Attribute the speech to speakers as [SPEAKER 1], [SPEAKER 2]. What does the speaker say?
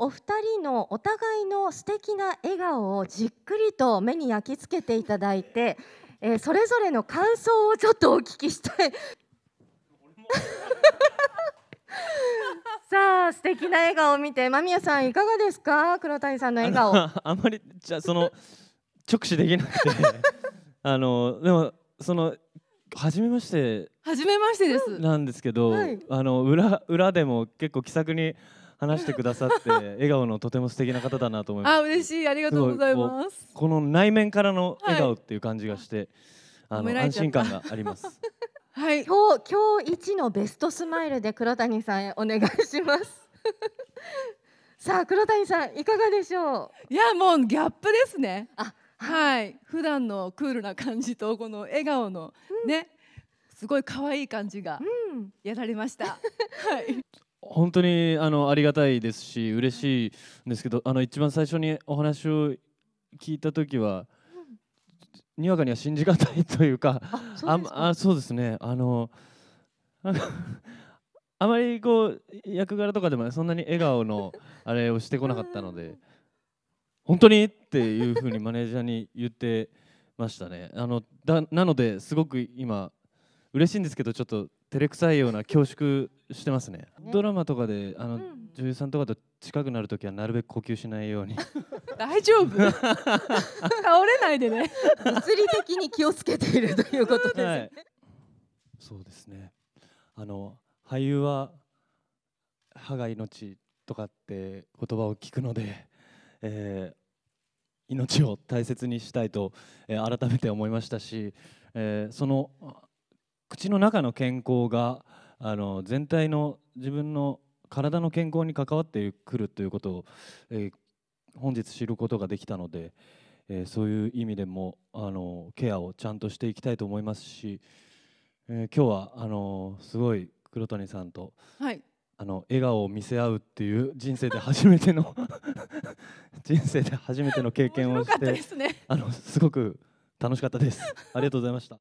[SPEAKER 1] お二人のお互いの素敵な笑顔をじっくりと目に焼き付けていただいて、えー、それぞれの感想をちょっとお聞きしたい。さあ素敵な笑顔を見て間宮さんいかがですか黒谷さんの笑顔
[SPEAKER 2] あんまりじゃその直視できなくて あのでもその初めまして
[SPEAKER 1] 初めましてです
[SPEAKER 2] なんですけど、はい、あの裏裏でも結構気さくに話してくださって 笑顔のとても素敵な方だなと思いますあ
[SPEAKER 1] 嬉しいありがとうございます
[SPEAKER 2] この内面からの笑顔っていう感じがして、はい、あの安心感があります
[SPEAKER 1] はい今日今日一のベストスマイルで黒谷さんへお願いします さあ黒谷さんいかがでしょういやもうギャップですねあはい、普段のクールな感じとこの笑顔のね、うん、すごい可愛い感じがやられました。うん、は
[SPEAKER 2] い。本当にあのありがたいですし嬉しいんですけどあの一番最初にお話を聞いた時は、にわかには信じがたいというかあそうですねあの あまりこう役柄とかでもそんなに笑顔のあれをしてこなかったので本当にっていうふうにマネージャーに言ってましたね。あのだなのですごく今嬉しいんですけどちょっと照れくさいような恐縮してますね、ね、ドラマとかであの、うん、女優さんとかと近くなるときはなるべく呼吸しないように
[SPEAKER 1] 大丈夫 倒れないでね
[SPEAKER 2] 物理的に気をつけているということですね、はい、そうですねあの俳優は歯が命とかって言葉を聞くので、えー、命を大切にしたいと、えー、改めて思いましたし、えー、その口の中の健康があの全体の自分の体の健康に関わってくるということを、えー、本日知ることができたので、えー、そういう意味でもあのケアをちゃんとしていきたいと思いますし、えー、今日はあのすごい黒谷さんと、はい、あの笑顔を見せ合うっていう人生で初めての 人生で初めての経験をして、ね、あのすごく楽しかったです。ありがとうございました。